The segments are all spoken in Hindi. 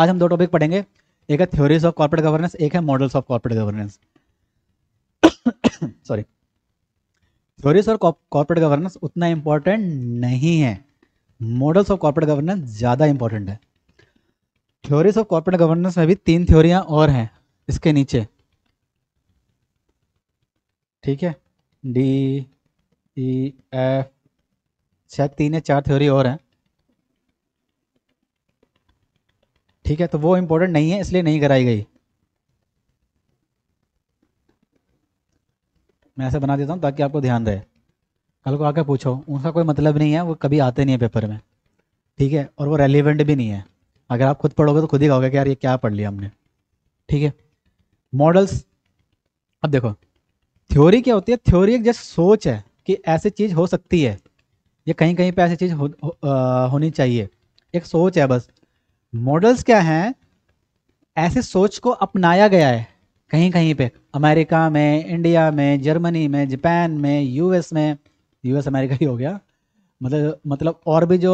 आज हम दो टॉपिक पढ़ेंगे एक है थ्योरीज ऑफ कॉर्पोरेट गवर्नेंस एक है models of corporate governance sorry theories और कॉर्पोरेट गवर्नेंस उतना इंपॉर्टेंट नहीं है मॉडल्स ऑफ कॉर्पोरेट गवर्नेंस ज़्यादा इंपॉर्टेंट है थ्योरीज ऑफ कॉर्पोरेट गवर्नेंस में भी तीन थ्योरिया और हैं इसके नीचे ठीक है डी ई एफ शायद तीन या चार थ्योरी और हैं ठीक है तो वो इंपॉर्टेंट नहीं है इसलिए नहीं कराई गई मैं ऐसे बना देता हूँ ताकि आपको ध्यान रहे कल को आकर पूछो उनका कोई मतलब नहीं है वो कभी आते नहीं है पेपर में ठीक है और वो रेलिवेंट भी नहीं है अगर आप खुद पढ़ोगे तो खुद ही कहोगे कि यार ये क्या पढ़ लिया हमने ठीक है मॉडल्स अब देखो थ्योरी क्या होती है थ्योरी एक जस्ट सोच है कि ऐसी चीज़ हो सकती है ये कहीं कहीं पे ऐसी चीज़ हो, हो, आ, होनी चाहिए एक सोच है बस मॉडल्स क्या हैं ऐसे सोच को अपनाया गया है कहीं कहीं पे अमेरिका में इंडिया में जर्मनी में जापान में यूएस में यूएस अमेरिका ही हो गया मतलब मतलब और भी जो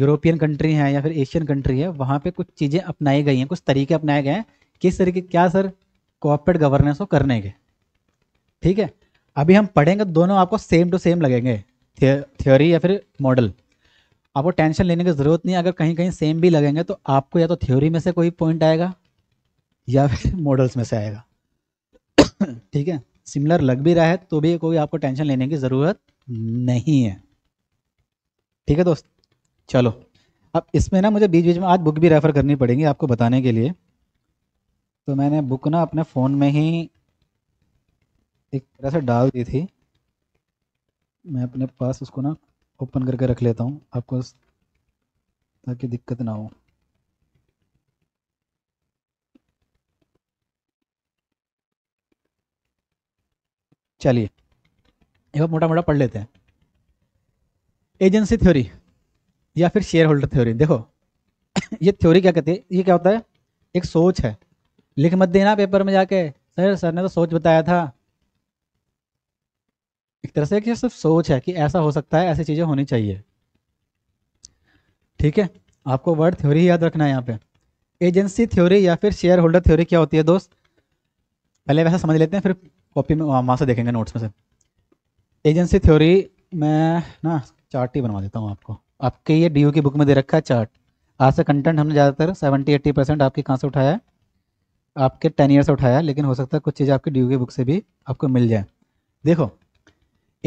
यूरोपियन कंट्री हैं या फिर एशियन कंट्री है वहाँ पे कुछ चीज़ें अपनाई गई हैं कुछ तरीके अपनाए गए हैं किस तरीके क्या सर कॉपरेट गवर्नेंस को करने के ठीक है अभी हम पढ़ेंगे दोनों आपको सेम टू सेम लगेंगे थियोरी या फिर मॉडल आपको टेंशन लेने की ज़रूरत नहीं है अगर कहीं कहीं सेम भी लगेंगे तो आपको या तो थ्योरी में से कोई पॉइंट आएगा या फिर मॉडल्स में से आएगा ठीक है सिमिलर लग भी रहा है तो भी कोई आपको टेंशन लेने की ज़रूरत नहीं है ठीक है दोस्त चलो अब इसमें ना मुझे बीच बीच में आज बुक भी रेफ़र करनी पड़ेगी आपको बताने के लिए तो मैंने बुक ना अपने फ़ोन में ही एक तरह से डाल दी थी मैं अपने पास उसको ना ओपन करके रख लेता हूँ आपको ताकि दिक्कत ना हो चलिए एक मोटा मोटा पढ़ लेते हैं एजेंसी थ्योरी या फिर शेयर होल्डर थ्योरी देखो ये थ्योरी क्या कहती है ये क्या होता है एक सोच है लिख मत देना पेपर में जाके सर सर ने तो सोच बताया था एक तरह से सिर्फ सोच है कि ऐसा हो सकता है ऐसी चीज़ें होनी चाहिए ठीक है आपको वर्ड थ्योरी याद रखना है यहाँ पे एजेंसी थ्योरी या फिर शेयर होल्डर थ्योरी क्या होती है दोस्त पहले वैसा समझ लेते हैं फिर कॉपी में वहाँ से देखेंगे नोट्स में से एजेंसी थ्योरी मैं ना चार्ट ही बनवा देता हूँ आपको आपके ये डी की बुक में दे रखा है चार्ट आज से कंटेंट हमने ज़्यादातर सेवेंटी एट्टी परसेंट आपके कहाँ से उठाया है आपके टेन ईयर से उठाया है लेकिन हो सकता है कुछ चीज़ें आपकी डी की बुक से भी आपको मिल जाए देखो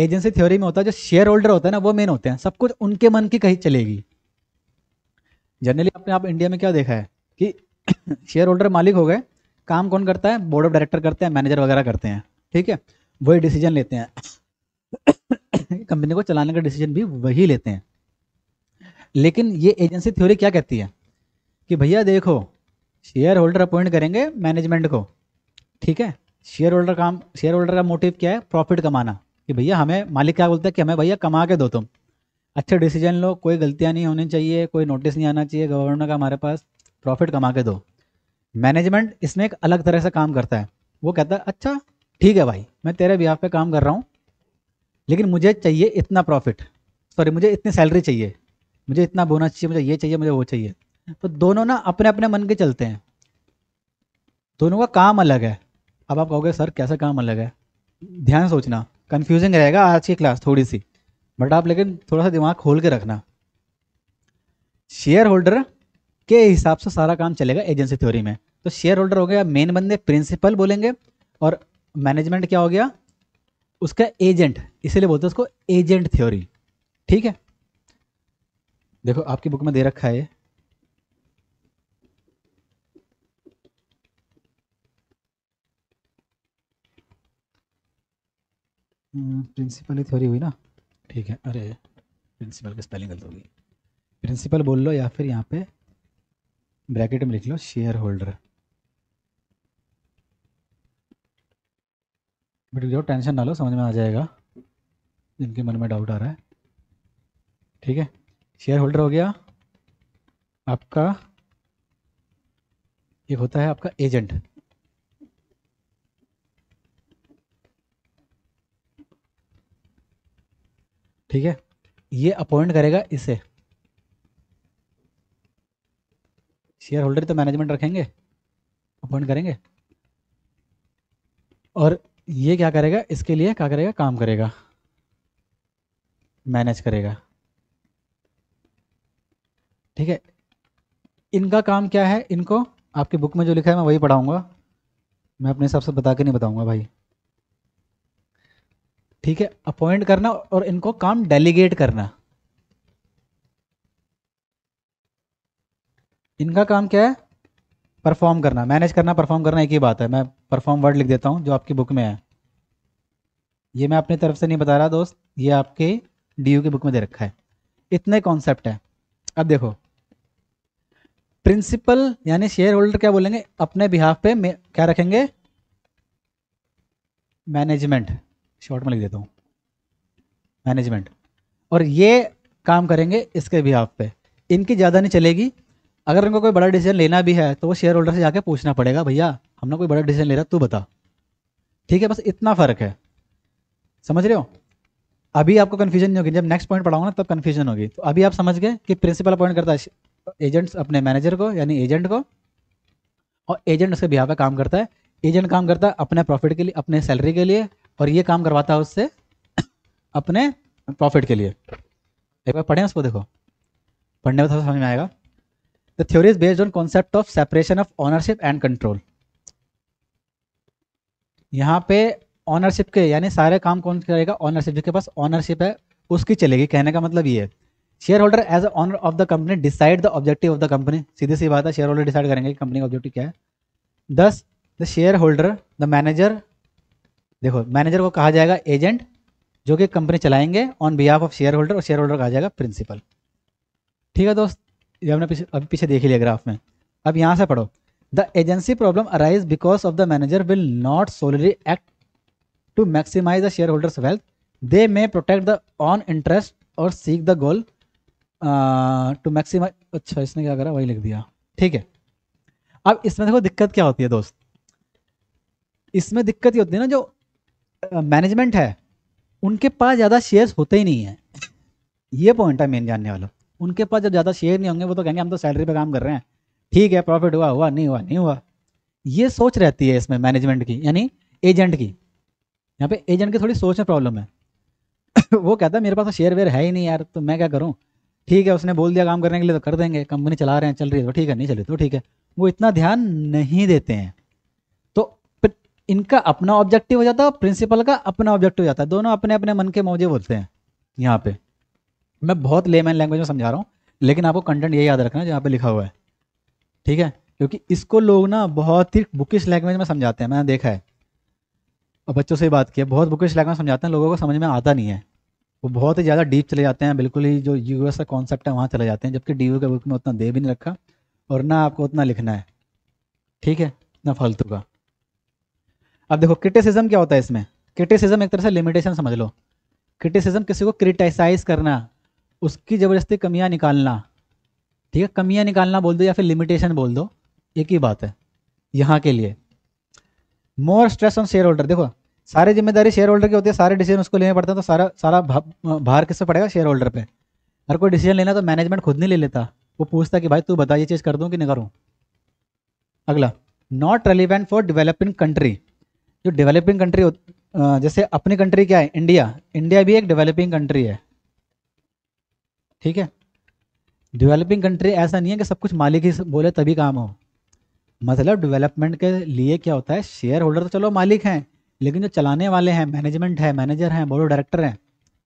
एजेंसी थ्योरी में होता है जो शेयर होल्डर होता है ना वो मेन होते हैं सब कुछ उनके मन की कहीं चलेगी जनरली आपने आप इंडिया में क्या देखा है कि शेयर होल्डर मालिक हो गए काम कौन करता है बोर्ड ऑफ डायरेक्टर करते हैं मैनेजर वगैरह करते हैं ठीक है वही डिसीजन लेते हैं कंपनी को चलाने का डिसीजन भी वही लेते हैं लेकिन ये एजेंसी थ्योरी क्या कहती है कि भैया देखो शेयर होल्डर अपॉइंट करेंगे मैनेजमेंट को ठीक है शेयर होल्डर काम शेयर होल्डर का मोटिव क्या है प्रॉफिट कमाना कि भैया हमें मालिक क्या बोलता है कि हमें भैया कमा के दो तुम अच्छे डिसीजन लो कोई गलतियाँ नहीं होनी चाहिए कोई नोटिस नहीं आना चाहिए गवर्नर का हमारे पास प्रॉफिट कमा के दो मैनेजमेंट इसमें एक अलग तरह से काम करता है वो कहता है अच्छा ठीक है भाई मैं तेरे ब्याह पे काम कर रहा हूँ लेकिन मुझे चाहिए इतना प्रॉफिट सॉरी मुझे इतनी सैलरी चाहिए मुझे इतना बोनस चाहिए मुझे ये चाहिए मुझे वो चाहिए तो दोनों ना अपने अपने मन के चलते हैं दोनों का काम अलग है अब आप कहोगे सर कैसा काम अलग है ध्यान सोचना कंफ्यूजिंग रहेगा आज की क्लास थोड़ी सी बट आप लेकिन थोड़ा सा दिमाग खोल के रखना शेयर होल्डर के हिसाब से सारा काम चलेगा एजेंसी थ्योरी में तो शेयर होल्डर हो गया मेन बंदे प्रिंसिपल बोलेंगे और मैनेजमेंट क्या हो गया उसका एजेंट इसीलिए बोलते हैं उसको एजेंट थ्योरी ठीक है देखो आपकी बुक में दे रखा है प्रिंसिपल ही थ्योरी हुई ना ठीक है अरे प्रिंसिपल की स्पेलिंग गलत होगी प्रिंसिपल बोल लो या फिर यहाँ पे ब्रैकेट में लिख लो शेयर होल्डर बट जो टेंशन ना लो समझ में आ जाएगा जिनके मन में डाउट आ रहा है ठीक है शेयर होल्डर हो गया आपका एक होता है आपका एजेंट ठीक है ये अपॉइंट करेगा इसे शेयर होल्डर तो मैनेजमेंट रखेंगे अपॉइंट करेंगे और ये क्या करेगा इसके लिए क्या करेगा काम करेगा मैनेज करेगा ठीक है इनका काम क्या है इनको आपकी बुक में जो लिखा है मैं वही पढ़ाऊंगा मैं अपने हिसाब से बता के नहीं बताऊंगा भाई ठीक है अपॉइंट करना और इनको काम डेलीगेट करना इनका काम क्या है परफॉर्म करना मैनेज करना परफॉर्म करना एक ही बात है मैं परफॉर्म वर्ड लिख देता हूं जो आपकी बुक में है ये मैं अपनी तरफ से नहीं बता रहा दोस्त ये आपके डीयू की बुक में दे रखा है इतने कॉन्सेप्ट है अब देखो प्रिंसिपल यानी शेयर होल्डर क्या बोलेंगे अपने बिहाफ पे क्या रखेंगे मैनेजमेंट शॉर्ट में लिख देता हूँ मैनेजमेंट और ये काम करेंगे इसके भी आप पे इनकी ज़्यादा नहीं चलेगी अगर इनको कोई बड़ा डिसीजन लेना भी है तो वो शेयर होल्डर से जाके पूछना पड़ेगा भैया हमने कोई बड़ा डिसीजन ले रहा तू बता ठीक है बस इतना फ़र्क है समझ रहे हो अभी आपको कन्फ्यूजन नहीं होगी जब नेक्स्ट पॉइंट पढ़ाऊंगा तब कन्फ्यूजन होगी तो अभी आप समझ गए कि प्रिंसिपल अपॉइंट करता है एजेंट्स अपने मैनेजर को यानी एजेंट को और एजेंट उसके बिहार पे काम करता है एजेंट काम करता है अपने प्रॉफिट के लिए अपने सैलरी के लिए और ये काम करवाता है उससे अपने प्रॉफिट के लिए एक बार पढ़ें उसको देखो पढ़ने में थोड़ा समझ में आएगा the theory is based on concept of separation of ownership and control यहाँ पे ऑनरशिप के यानी सारे काम कौन करेगा ऑनरशिप जिसके पास ऑनरशिप है उसकी चलेगी कहने का मतलब ये shareholder as a owner of the company decide the objective of the company सीधी सी बात है शेयर होल्डर डिसाइड करेंगे कंपनी का ऑब्जेक्टिव क्या है thus the shareholder the manager देखो मैनेजर को कहा जाएगा एजेंट जो कि कंपनी चलाएंगे on behalf of shareholder और शेयर होल्डर कहा जाएगा प्रिंसिपल ठीक है दोस्त ये हमने पीछे अभी पीछे देख लिया ग्राफ में अब यहाँ से पढ़ो the agency problem arise because of the manager will not solely act to maximise the shareholders wealth they may protect the own interest और seek the goal to maximise अच्छा इसने क्या करा वही लिख दिया ठीक है अब इसमें देखो दिक्कत क्या होती है दोस्त इसमें दिक्कत ये होती है ना जो मैनेजमेंट है उनके पास ज़्यादा शेयर्स होते ही नहीं है ये पॉइंट है मेन जानने वाला उनके पास जब ज़्यादा शेयर नहीं होंगे वो तो कहेंगे हम तो सैलरी पे काम कर रहे हैं ठीक है प्रॉफिट हुआ हुआ नहीं हुआ नहीं हुआ ये सोच रहती है इसमें मैनेजमेंट की यानी एजेंट की यहाँ पे एजेंट की थोड़ी सोच में प्रॉब्लम है वो कहता है मेरे पास तो शेयर वेयर है ही नहीं यार तो मैं क्या करूँ ठीक है उसने बोल दिया काम करने के लिए तो कर देंगे कंपनी चला रहे हैं चल रही है तो ठीक है नहीं चल रही तो ठीक है वो इतना ध्यान नहीं देते हैं इनका अपना ऑब्जेक्टिव हो जाता है और प्रिंसिपल का अपना ऑब्जेक्टिव हो जाता है दोनों अपने अपने मन के मौजे बोलते हैं यहाँ पे मैं बहुत लेमैन लैंग्वेज में समझा रहा हूँ लेकिन आपको कंटेंट ये याद रखना है जहाँ पे लिखा हुआ है ठीक है क्योंकि इसको लोग ना बहुत ही बुकिश लैंग्वेज में समझाते हैं मैंने देखा है और बच्चों से बात की है बहुत बुकिश लैंग्वेज में समझाते हैं लोगों को समझ में आता नहीं है वो बहुत ही ज़्यादा डीप चले जाते हैं बिल्कुल ही जो यू एस का कॉन्सेप्ट है वहाँ चले जाते हैं जबकि डी के बुक में उतना दे भी नहीं रखा और ना आपको उतना लिखना है ठीक है ना फालतू का अब देखो क्रिटिसिज्म क्या होता है इसमें क्रिटिसिज्म एक तरह से लिमिटेशन समझ लो क्रिटिसिज्म किसी को क्रिटिसाइज करना उसकी ज़बरदस्ती कमियाँ निकालना ठीक है कमियाँ निकालना बोल दो या फिर लिमिटेशन बोल दो एक ही बात है यहाँ के लिए more stress on shareholder देखो सारे जिम्मेदारी शेयर होल्डर की होती है सारे डिसीजन उसको लेने पड़ते हैं तो सारा सारा भार किस पड़ेगा शेयर होल्डर पर अगर कोई डिसीजन लेना तो मैनेजमेंट खुद नहीं ले लेता वो पूछता कि भाई तू बता ये चीज़ कर दूँ कि नहीं करूँ अगला not relevant for developing country जो डेवलपिंग कंट्री जैसे अपनी कंट्री क्या है इंडिया इंडिया भी एक डेवलपिंग कंट्री है ठीक है डेवलपिंग कंट्री ऐसा नहीं है कि सब कुछ मालिक ही बोले तभी काम हो मतलब डेवलपमेंट के लिए क्या होता है शेयर होल्डर तो चलो मालिक हैं लेकिन जो चलाने वाले हैं मैनेजमेंट है मैनेजर हैं बोर्ड डायरेक्टर हैं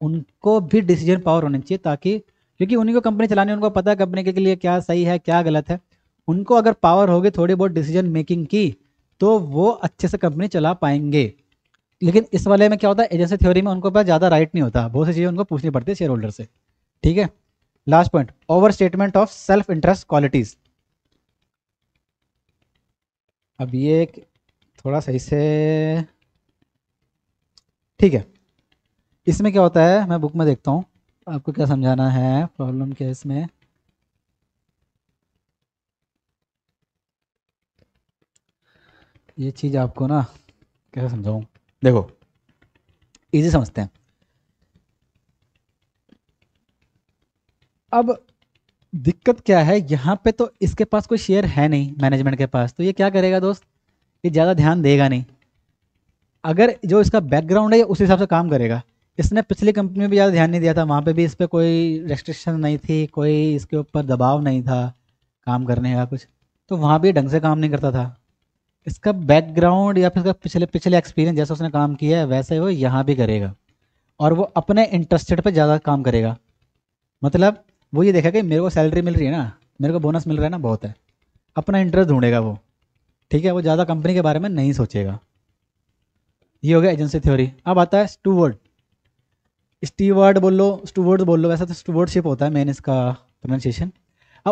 उनको भी डिसीजन पावर होनी चाहिए ताकि क्योंकि उन्हीं को कंपनी चलाने उनको पता है कंपनी के लिए क्या सही है क्या गलत है उनको अगर पावर होगी थोड़ी बहुत डिसीजन मेकिंग की तो वो अच्छे से कंपनी चला पाएंगे लेकिन इस वाले में क्या होता है एजेंसी थ्योरी में उनको पास ज़्यादा राइट नहीं होता बहुत सी चीज़ें उनको पूछनी पड़ती है शेयर होल्डर से ठीक है last point overstatement of self interest qualities अब ये थोड़ा सही से ठीक है इसमें क्या होता है मैं बुक में देखता हूँ आपको क्या समझाना है प्रॉब्लम क्या इसमें ये चीज़ आपको ना कैसे समझाऊ देखो इजी समझते हैं अब दिक्कत क्या है यहाँ पे तो इसके पास कोई शेयर है नहीं मैनेजमेंट के पास तो ये क्या करेगा दोस्त ये ज़्यादा ध्यान देगा नहीं अगर जो इसका बैकग्राउंड है उस हिसाब से काम करेगा इसने पिछली कंपनी में भी ज़्यादा ध्यान नहीं दिया था वहाँ पे भी इस पर कोई रेस्ट्रिक्शन नहीं थी कोई इसके ऊपर दबाव नहीं था काम करने का कुछ तो वहाँ भी ढंग से काम नहीं करता था इसका बैकग्राउंड या फिर इसका पिछले पिछले एक्सपीरियंस जैसा उसने काम किया है वैसे वो यहाँ भी करेगा और वो अपने इंटरेस्टेड पे ज़्यादा काम करेगा मतलब वो ये देखा कि मेरे को सैलरी मिल रही है ना मेरे को बोनस मिल रहा है ना बहुत है अपना इंटरेस्ट ढूंढेगा वो ठीक है वो ज़्यादा कंपनी के बारे में नहीं सोचेगा ये हो गया एजेंसी थ्योरी अब आता है स्टूवर्ड स्टीवर्ड बोल लो स्टूवर्ड बोल लो वैसा तो स्टूवर्डशिप होता है मेन इसका प्रोनाउंसिएशन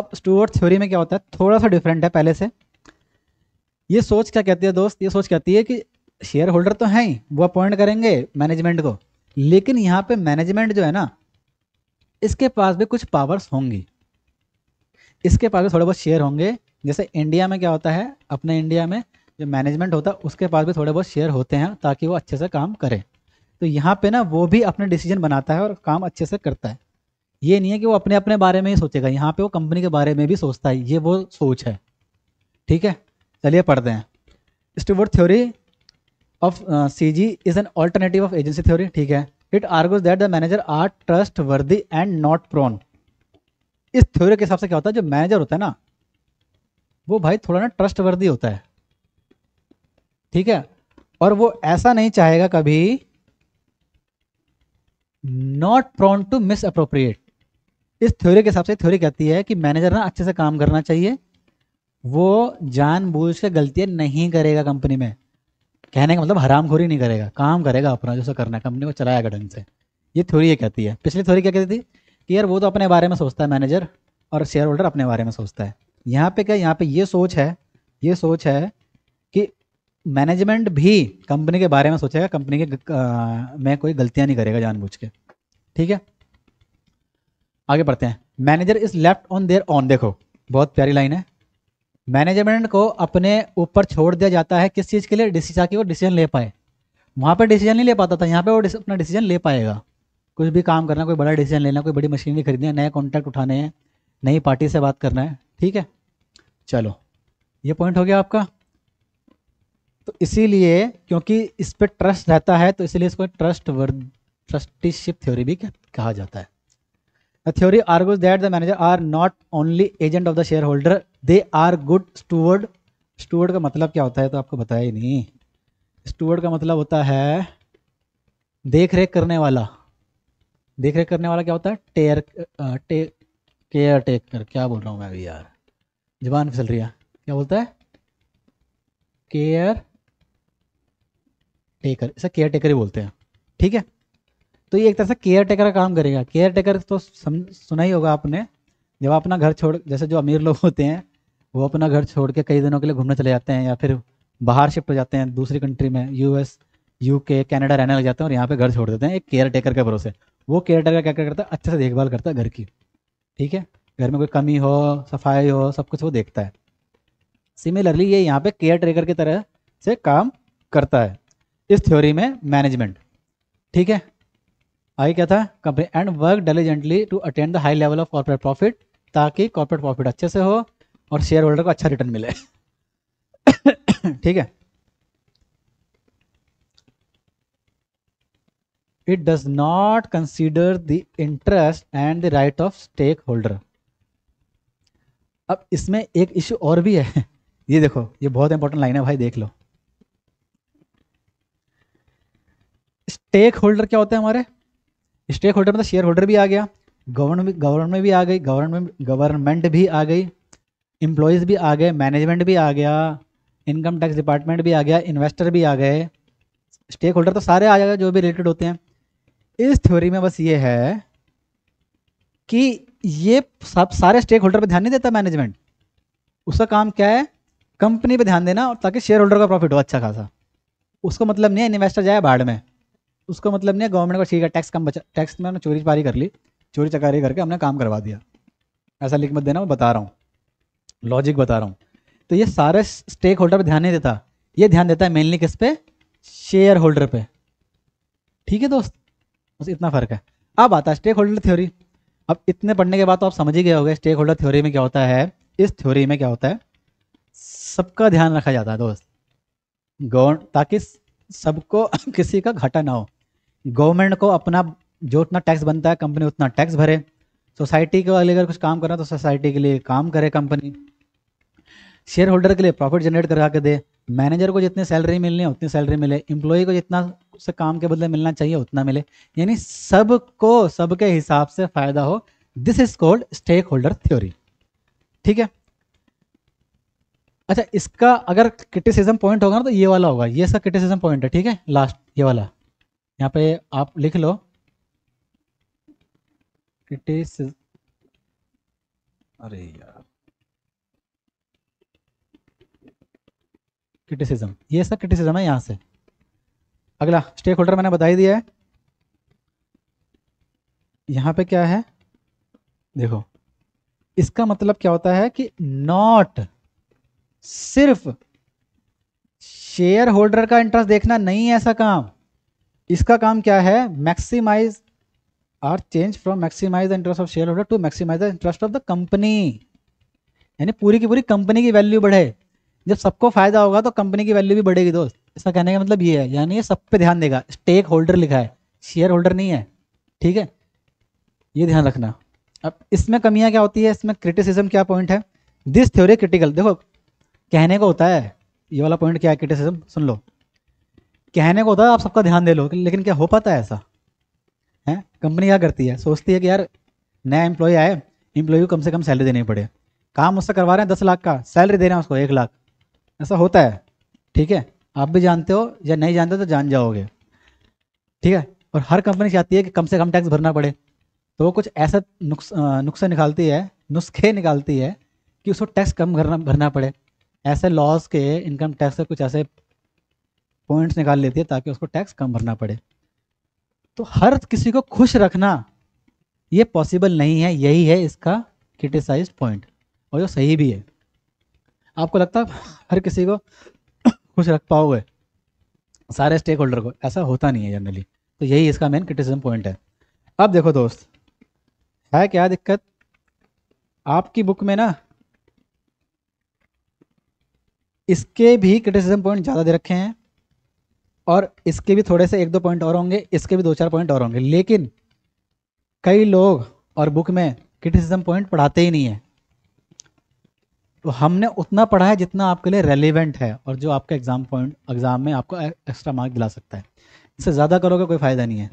अब स्टूवर्ड थ्योरी में क्या होता है थोड़ा सा डिफरेंट है पहले से ये सोच क्या कहती है दोस्त ये सोच कहती है कि शेयर होल्डर तो हैं ही वो अपॉइंट करेंगे मैनेजमेंट को लेकिन यहाँ पे मैनेजमेंट जो है ना इसके पास भी कुछ पावर्स होंगी इसके पास भी थोड़े बहुत शेयर होंगे जैसे इंडिया में क्या होता है अपने इंडिया में जो मैनेजमेंट होता है उसके पास भी थोड़े बहुत शेयर होते हैं ताकि वो अच्छे से काम करें तो यहाँ पे ना वो भी अपने डिसीजन बनाता है और काम अच्छे से करता है ये नहीं है कि वो अपने अपने बारे में ही सोचेगा यहाँ पे वो कंपनी के बारे में भी सोचता है ये वो सोच है ठीक है चलिए पढ़ते हैं steward theory of C G is an alternative of agency theory ठीक है it argues that the manager are trustworthy and not prone इस थ्योरी के हिसाब से क्या होता है जो मैनेजर होता है ना वो भाई थोड़ा ना ट्रस्ट वर्दी होता है ठीक है और वो ऐसा नहीं चाहेगा कभी not prone to misappropriate इस थ्योरी के हिसाब से थ्योरी कहती है कि मैनेजर ना अच्छे से काम करना चाहिए वो जानबूझ के गलतियां नहीं करेगा कंपनी में कहने का मतलब हरामखोरी नहीं करेगा काम करेगा अपना जैसा करना कंपनी को चलाएगा ढंग से ये थ्योरी ये कहती है पिछली थ्योरी क्या कहती थी कि यार वो तो अपने बारे में सोचता है मैनेजर और शेयर होल्डर अपने बारे में सोचता है यहाँ पे क्या यहाँ पे ये सोच है ये सोच है कि मैनेजमेंट भी कंपनी के बारे में सोचेगा कंपनी के में कोई गलतियां नहीं करेगा जानबूझ के ठीक है आगे बढ़ते हैं manager is left on their own देखो बहुत प्यारी लाइन है मैनेजमेंट को अपने ऊपर छोड़ दिया जाता है किस चीज़ के लिए डिसीजा कि वो डिसीजन ले पाए वहाँ पर डिसीजन नहीं ले पाता था यहाँ पर वो अपना डिसीजन ले पाएगा कुछ भी काम करना कोई बड़ा डिसीजन लेना कोई बड़ी मशीनरी खरीदनी है नए कॉन्टैक्ट उठाने हैं नई पार्टी से बात करना है ठीक है चलो ये पॉइंट हो गया आपका तो इसीलिए क्योंकि इस पर ट्रस्ट रहता है तो इसीलिए इसको ट्रस्ट वर्द ट्रस्टीशिप थ्योरी भी कहा जाता है A theory argues that the manager are not only agent of the shareholder, they are good steward. Steward का मतलब क्या होता है तो आपको बताया ही नहीं Steward का मतलब होता है देख रेख करने वाला देख रेख करने वाला क्या होता है टेयर केयर टेक कर क्या बोल रहा हूँ मैं अभी यार जबान फिसल रही है क्या बोलता है केयर टेकर इसे केयर टेकर ही बोलते हैं ठीक है तो ये एक तरह से केयर टेकर का काम करेगा केयर टेकर तो सम, सुना ही होगा आपने जब अपना घर छोड़ जैसे जो अमीर लोग होते हैं वो अपना घर छोड़ के कई दिनों के लिए घूमने चले जाते हैं या फिर बाहर शिफ्ट हो जाते हैं दूसरी कंट्री में यूएस यूके कनाडा रहने लग जाते हैं और यहाँ पे घर छोड़ देते हैं एक केयर टेकर के भरोसे वो केयर टेकर क्या करता है अच्छे से देखभाल करता है घर की ठीक है घर में कोई कमी हो सफाई हो सब कुछ वो देखता है सिमिलरली ये यहाँ पे केयर टेकर की तरह से काम करता है इस थ्योरी में मैनेजमेंट ठीक है आगे क्या था company and work diligently to attend the high level of corporate profit ताकि कॉर्पोरेट प्रॉफिट अच्छे से हो और शेयर होल्डर को अच्छा रिटर्न मिले ठीक है does not consider the interest and the right of stakeholder अब इसमें एक इश्यू और भी है ये देखो ये बहुत इंपॉर्टेंट लाइन है भाई देख लो स्टेक होल्डर क्या होते हैं हमारे स्टेक होल्डर मतलब शेयर होल्डर भी आ गया गवर्नमेंट गवर्नमेंट भी आ गई गवर्नमेंट गवर्नमेंट भी आ गई इम्प्लॉयज भी आ गए मैनेजमेंट भी आ गया इनकम टैक्स डिपार्टमेंट भी आ गया इन्वेस्टर भी आ गए स्टेक होल्डर तो सारे आ जाएगा जो भी रिलेटेड होते हैं इस थ्योरी में बस ये है कि ये सब सारे स्टेक होल्डर पर ध्यान नहीं देता मैनेजमेंट उसका काम क्या है कंपनी पर ध्यान देना और ताकि शेयर होल्डर का प्रॉफिट हो अच्छा खासा उसको मतलब नहीं है इन्वेस्टर जाए बाढ़ में उसका मतलब नहीं गवर्नमेंट को ठीक है टैक्स कम बचा टैक्स में हमने चोरी चपारी कर ली चोरी चकारी करके हमने काम करवा दिया ऐसा लिख मत देना मैं बता रहा हूँ लॉजिक बता रहा हूँ तो ये सारे स्टेक होल्डर पर ध्यान नहीं देता ये ध्यान देता है मेनली किस पे शेयर होल्डर पे ठीक है दोस्त बस इतना फ़र्क है अब आता है स्टेक होल्डर थ्योरी अब इतने पढ़ने के बाद तो आप समझ ही गए होंगे स्टेक होल्डर थ्योरी में क्या होता है इस थ्योरी में क्या होता है सबका ध्यान रखा जाता है दोस्त गौ ताकि सबको किसी का घाटा ना हो गवर्नमेंट को अपना जो उतना टैक्स बनता है कंपनी उतना टैक्स भरे सोसाइटी के लिए अगर कुछ काम करना तो सोसाइटी के लिए काम करे कंपनी शेयर होल्डर के लिए प्रॉफिट जनरेट करा के दे मैनेजर को जितनी सैलरी मिलनी है उतनी सैलरी मिले एम्प्लॉय को जितना से काम के बदले मिलना चाहिए उतना मिले यानी सबको सबके हिसाब से फायदा हो this is called stakeholder theory ठीक है अच्छा इसका अगर क्रिटिसिज्म पॉइंट होगा ना तो ये वाला होगा ये सब क्रिटिसिज्म पॉइंट है ठीक है लास्ट ये वाला यहाँ पे आप लिख लो क्रिटिस अरे यार क्रिटिसिज्म ये सब क्रिटिसिज्म है यहां से अगला स्टेक होल्डर मैंने बताई दिया है यहां पे क्या है देखो इसका मतलब क्या होता है कि नॉट सिर्फ शेयर होल्डर का इंटरेस्ट देखना नहीं है ऐसा काम इसका काम क्या है maximise are change from maximise the interest of shareholder to maximise the interest of the company यानी पूरी की पूरी कंपनी की वैल्यू बढ़े जब सबको फायदा होगा तो कंपनी की वैल्यू भी बढ़ेगी दोस्त इसका कहने का मतलब ये है यानी ये सब पे ध्यान देगा स्टेक होल्डर लिखा है शेयर होल्डर नहीं है ठीक है ये ध्यान रखना अब इसमें कमियाँ क्या होती है इसमें क्रिटिसिज्म क्या पॉइंट है दिस थ्योरी क्रिटिकल देखो कहने को होता है ये वाला पॉइंट क्या है क्रिटिसिज्म सुन लो कहने को होता है आप सबका ध्यान दे लो लेकिन क्या हो पाता है ऐसा है कंपनी क्या करती है सोचती है कि यार नया एम्प्लॉय आए एम्प्लॉय को कम से कम सैलरी देनी पड़े काम उससे करवा रहे हैं दस लाख का सैलरी दे रहे हैं उसको एक लाख ऐसा होता है ठीक है आप भी जानते हो या नहीं जानते तो जान जाओगे ठीक है और हर कंपनी चाहती है कि कम से कम टैक्स भरना पड़े तो वो कुछ ऐसा नुस्खे निकालती है नुस्खे निकालती है कि उसको टैक्स कम भरना भरना पड़े ऐसे लॉस के इनकम टैक्स के कुछ ऐसे पॉइंट्स निकाल लेती है ताकि उसको टैक्स कम भरना पड़े तो हर किसी को खुश रखना ये पॉसिबल नहीं है यही है इसका क्रिटिसाइज पॉइंट और जो सही भी है आपको लगता है हर किसी को खुश रख पाओगे सारे स्टेक होल्डर को ऐसा होता नहीं है जनरली तो यही इसका मेन क्रिटिसिज्म पॉइंट है अब देखो दोस्त है क्या दिक्कत आपकी बुक में ना इसके भी क्रिटिसिज्म पॉइंट ज़्यादा दे रखे हैं और इसके भी थोड़े से एक दो पॉइंट और होंगे इसके भी दो चार पॉइंट और होंगे लेकिन कई लोग और बुक में क्रिटिसिज्म पॉइंट पढ़ाते ही नहीं है तो हमने उतना पढ़ा है जितना आपके लिए रेलिवेंट है और जो आपका एग्जाम पॉइंट एग्जाम में आपको एक्स्ट्रा मार्क दिला सकता है इससे ज़्यादा करोगे कोई फ़ायदा नहीं है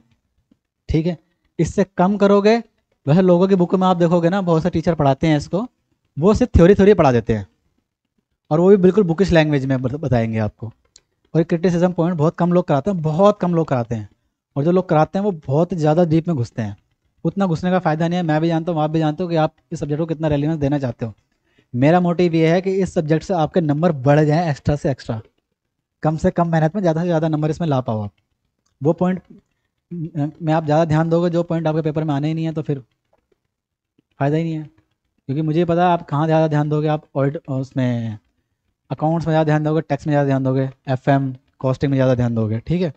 ठीक है इससे कम करोगे वह लोगों की बुक में आप देखोगे ना बहुत से टीचर पढ़ाते हैं इसको वो सिर्फ थ्योरी थ्योरी पढ़ा देते हैं और वो भी बिल्कुल बुकिश लैंग्वेज में बताएंगे आपको और क्रिटिसिज्म पॉइंट बहुत कम लोग कराते हैं बहुत कम लोग कराते हैं और जो लोग कराते हैं वो बहुत ज़्यादा डीप में घुसते हैं उतना घुसने का फ़ायदा नहीं है मैं भी जानता हूँ आप भी जानते हो कि आप इस सब्जेक्ट को कितना रेलिवेंस देना चाहते हो मेरा मोटिव ये है कि इस सब्जेक्ट से आपके नंबर बढ़ जाएँ एक्स्ट्रा से एक्स्ट्रा कम से कम मेहनत में ज़्यादा से ज़्यादा नंबर इसमें ला पाओ आप वो पॉइंट में आप ज़्यादा ध्यान दोगे जो पॉइंट आपके पेपर में आने ही नहीं है तो फिर फ़ायदा ही नहीं है क्योंकि मुझे पता है आप कहाँ ज़्यादा ध्यान दोगे आप ऑल्ट उसमें अकाउंट्स में ज़्यादा ध्यान दोगे टैक्स में ज़्यादा ध्यान दोगे एफ कॉस्टिंग में ज़्यादा ध्यान दोगे ठीक है